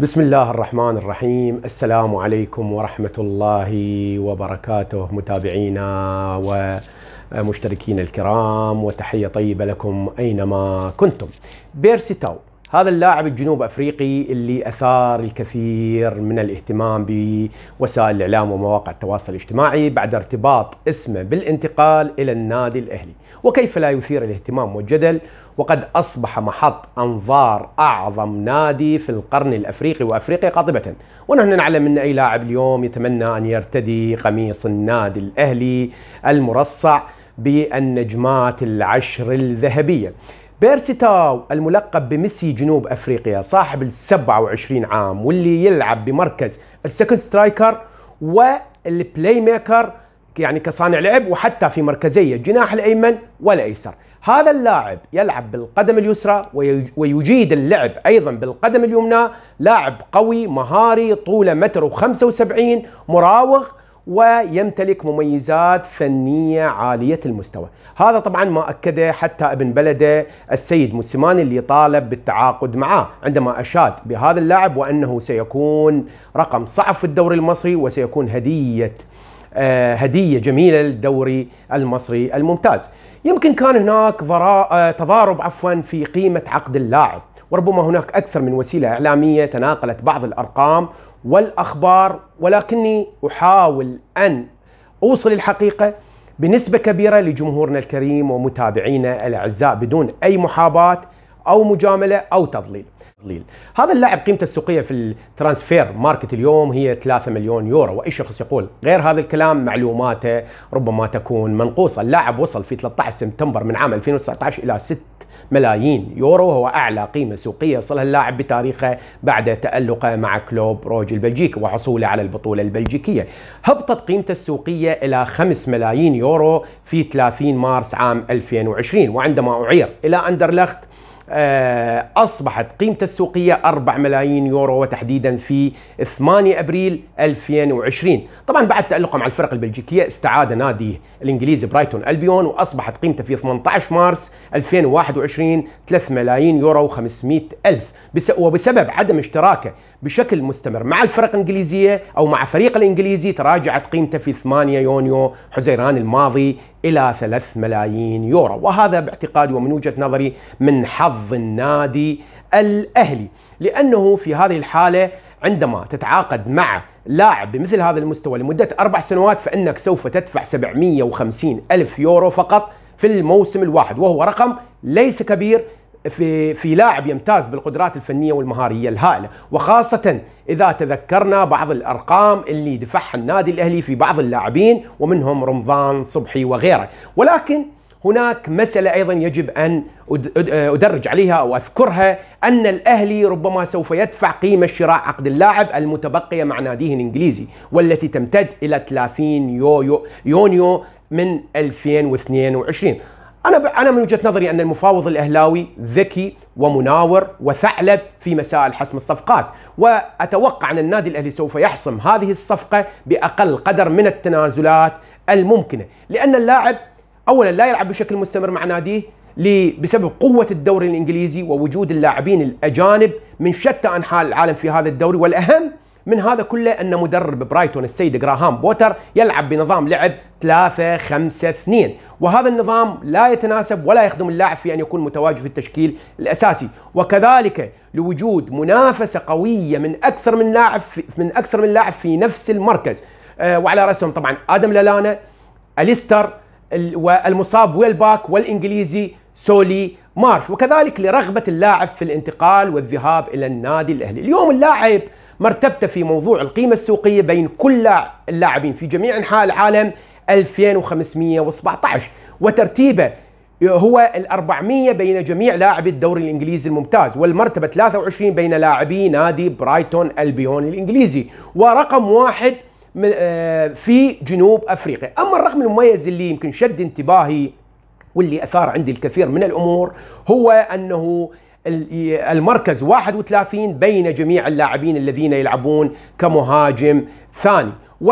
بسم الله الرحمن الرحيم السلام عليكم ورحمة الله وبركاته متابعينا ومشتركين الكرام وتحية طيبة لكم أينما كنتم بيرسي تاو هذا اللاعب الجنوب افريقي اللي اثار الكثير من الاهتمام بوسائل الاعلام ومواقع التواصل الاجتماعي بعد ارتباط اسمه بالانتقال الى النادي الاهلي، وكيف لا يثير الاهتمام والجدل وقد اصبح محط انظار اعظم نادي في القرن الافريقي وافريقيا قاطبه، ونحن نعلم ان اي لاعب اليوم يتمنى ان يرتدي قميص النادي الاهلي المرصع بالنجمات العشر الذهبيه. بيرسي تاو الملقب بميسي جنوب افريقيا صاحب ال 27 عام واللي يلعب بمركز السكند سترايكر والبلاي ميكر يعني كصانع لعب وحتى في مركزي الجناح الايمن والايسر هذا اللاعب يلعب بالقدم اليسرى ويجيد اللعب ايضا بالقدم اليمنى لاعب قوي مهاري طوله متر و75 مراوغ ويمتلك مميزات فنية عالية المستوى هذا طبعا ما أكده حتى ابن بلده السيد موسيماني اللي طالب بالتعاقد معه عندما أشاد بهذا اللاعب وأنه سيكون رقم صعب في الدوري المصري وسيكون هدية آه، هدية جميلة للدوري المصري الممتاز يمكن كان هناك آه، تضارب عفوا في قيمة عقد اللاعب وربما هناك أكثر من وسيلة إعلامية تناقلت بعض الأرقام والأخبار ولكني أحاول أن أوصل الحقيقة بنسبة كبيرة لجمهورنا الكريم ومتابعينا الأعزاء بدون أي محاباة او مجامله او تضليل هذا اللاعب قيمته السوقيه في الترانسفير ماركت اليوم هي 3 مليون يورو واي شخص يقول غير هذا الكلام معلوماته ربما تكون منقوصه اللاعب وصل في 13 سبتمبر من عام 2019 الى 6 ملايين يورو وهو أعلى قيمة سوقية وصلها اللاعب بتاريخه بعد تألقه مع كلوب روج البلجيكي وحصوله على البطولة البلجيكية هبطت قيمته السوقية إلى 5 ملايين يورو في 30 مارس عام 2020 وعندما أعير إلى أندرلخت آه، أصبحت قيمته السوقية 4 ملايين يورو وتحديدا في 8 أبريل 2020 طبعا بعد تألقه مع الفرق البلجيكية استعاد نادي الإنجليزي برايتون ألبيون وأصبحت قيمته في 18 مارس 2021 3 ملايين يورو و500 ألف وبسبب عدم اشتراكه بشكل مستمر مع الفرق الإنجليزية أو مع فريق الإنجليزي تراجعت قيمته في 8 يونيو حزيران الماضي إلى 3 ملايين يورو وهذا باعتقادي ومن وجهة نظري من حظ النادي الأهلي لأنه في هذه الحالة عندما تتعاقد مع لاعب بمثل هذا المستوى لمدة أربع سنوات فإنك سوف تدفع 750 ألف يورو فقط في الموسم الواحد وهو رقم ليس كبير في في لاعب يمتاز بالقدرات الفنيه والمهاريه الهائله وخاصه اذا تذكرنا بعض الارقام اللي دفعها النادي الاهلي في بعض اللاعبين ومنهم رمضان صبحي وغيره ولكن هناك مسألة أيضا يجب أن أدرج عليها أو أذكرها أن الأهلي ربما سوف يدفع قيمة شراء عقد اللاعب المتبقية مع ناديه الإنجليزي والتي تمتد إلى 30 يونيو من 2022 انا انا من وجهه نظري ان المفاوض الاهلاوي ذكي ومناور وثعلب في مسائل حسم الصفقات، واتوقع ان النادي الاهلي سوف يحسم هذه الصفقه باقل قدر من التنازلات الممكنه، لان اللاعب اولا لا يلعب بشكل مستمر مع ناديه بسبب قوة الدوري الإنجليزي ووجود اللاعبين الأجانب من شتى أنحاء العالم في هذا الدوري والأهم من هذا كله ان مدرب برايتون السيد جراهام بوتر يلعب بنظام لعب 3 5 2 وهذا النظام لا يتناسب ولا يخدم اللاعب في ان يكون متواجد في التشكيل الاساسي وكذلك لوجود منافسه قويه من اكثر من لاعب من اكثر من لاعب في نفس المركز آه، وعلى راسهم طبعا ادم لالانا اليستر والمصاب ويلباك والانجليزي سولي مارش وكذلك لرغبه اللاعب في الانتقال والذهاب الى النادي الاهلي اليوم اللاعب مرتبته في موضوع القيمة السوقية بين كل اللاعبين في جميع أنحاء العالم 2517 وترتيبه هو ال 400 بين جميع لاعبي الدوري الانجليزي الممتاز والمرتبه 23 بين لاعبي نادي برايتون البيون الانجليزي ورقم واحد آه، في جنوب افريقيا، اما الرقم المميز اللي يمكن شد انتباهي واللي اثار عندي الكثير من الامور هو انه المركز 31 بين جميع اللاعبين الذين يلعبون كمهاجم ثاني و225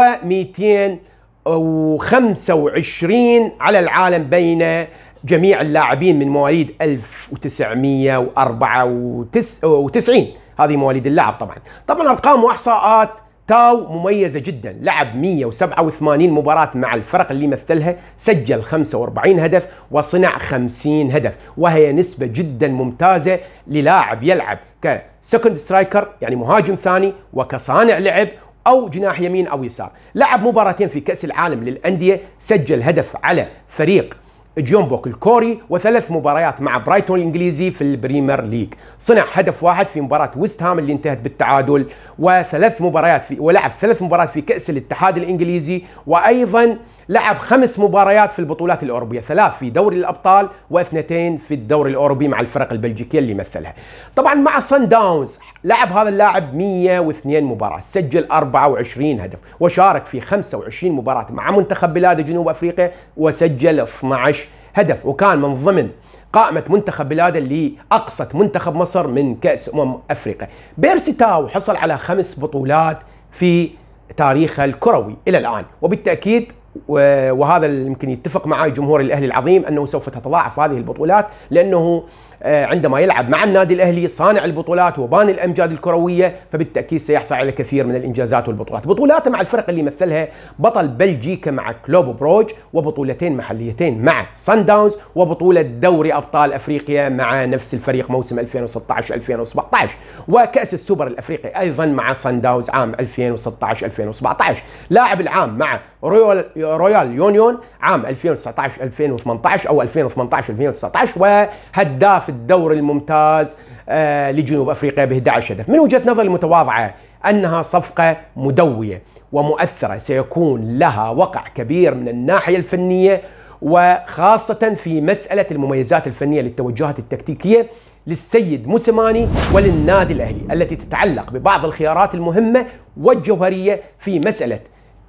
على العالم بين جميع اللاعبين من مواليد 1994 هذه مواليد اللاعب طبعا طبعا ارقام واحصاءات تاو مميزة جدا لعب 187 مباراة مع الفرق اللي مثلها سجل 45 هدف وصنع 50 هدف وهي نسبة جدا ممتازة للاعب يلعب كسكند سترايكر يعني مهاجم ثاني وكصانع لعب او جناح يمين او يسار لعب مباراتين في كاس العالم للانديه سجل هدف على فريق جيومبوك الكوري وثلاث مباريات مع برايتون الانجليزي في البريمير ليج صنع هدف واحد في مباراه ويست هام اللي انتهت بالتعادل وثلاث مباريات في ولعب ثلاث مباريات في كاس الاتحاد الانجليزي وايضا لعب خمس مباريات في البطولات الاوروبيه ثلاث في دوري الابطال واثنتين في الدوري الاوروبي مع الفرق البلجيكيه اللي مثلها طبعا مع صن داونز لعب هذا اللاعب 102 مباراه سجل 24 هدف وشارك في 25 مباراه مع منتخب بلاد جنوب افريقيا وسجل 12 هدف وكان من ضمن قائمة منتخب بلاده اللي أقصت منتخب مصر من كأس أمم أفريقيا بيرسي تاو حصل على خمس بطولات في تاريخه الكروي إلى الآن وبالتأكيد وهذا يمكن يتفق معي جمهور الاهلي العظيم انه سوف تتضاعف هذه البطولات لانه آه، عندما يلعب مع النادي الاهلي صانع البطولات وبان الامجاد الكرويه فبالتاكيد سيحصل على كثير من الانجازات والبطولات، بطولاته مع الفرق اللي مثلها بطل بلجيكا مع كلوب بروج وبطولتين محليتين مع سان داونز وبطوله دوري ابطال افريقيا مع نفس الفريق موسم 2016 2017 وكاس السوبر الافريقي ايضا مع سان داونز عام 2016 2017 لاعب العام مع رويال رويال يونيون عام 2019 2018 او 2018 2019 وهداف الدوري الممتاز آه، لجنوب افريقيا ب 11 هدف من وجهه نظري المتواضعه انها صفقه مدويه ومؤثره سيكون لها وقع كبير من الناحيه الفنيه وخاصه في مساله المميزات الفنيه للتوجهات التكتيكيه للسيد موسيماني وللنادي الاهلي التي تتعلق ببعض الخيارات المهمه والجوهريه في مساله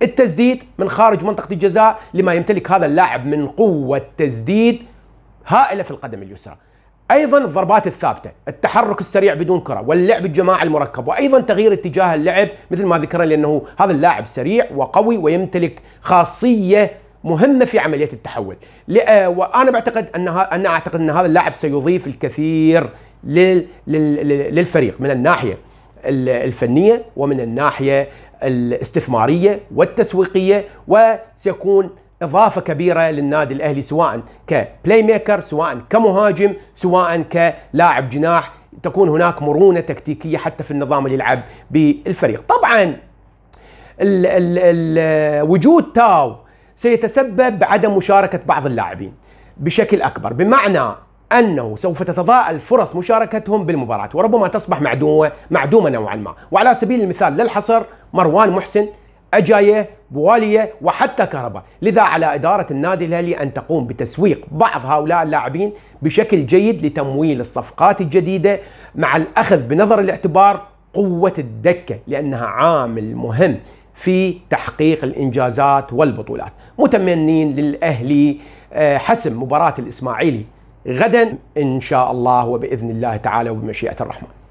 التسديد من خارج منطقة الجزاء لما يمتلك هذا اللاعب من قوة تسديد هائلة في القدم اليسرى ايضا الضربات الثابته، التحرك السريع بدون كره، واللعب الجماعي المركب، وايضا تغيير اتجاه اللعب مثل ما ذكرنا لانه هذا اللاعب سريع وقوي ويمتلك خاصيه مهمه في عمليه التحول، آه، وانا بعتقد ان انا اعتقد ان هذا اللاعب سيضيف الكثير للفريق من الناحيه الفنية ومن الناحية الاستثمارية والتسويقية وسيكون إضافة كبيرة للنادي الأهلي سواء كبلاي ميكر سواء كمهاجم سواء كلاعب جناح تكون هناك مرونة تكتيكية حتى في النظام اللي يلعب بالفريق طبعا ال ال ال وجود تاو سيتسبب بعدم مشاركة بعض اللاعبين بشكل أكبر بمعنى أنه سوف تتضاءل فرص مشاركتهم بالمباراة وربما تصبح معدومة معدومة نوعا ما وعلى سبيل المثال للحصر مروان محسن أجاية بوالية وحتى كهرباء لذا على إدارة النادي الأهلي أن تقوم بتسويق بعض هؤلاء اللاعبين بشكل جيد لتمويل الصفقات الجديدة مع الأخذ بنظر الاعتبار قوة الدكة لأنها عامل مهم في تحقيق الإنجازات والبطولات متمنين للأهلي آه، حسم مباراة الإسماعيلي غدا إن شاء الله وبإذن الله تعالى وبمشيئة الرحمن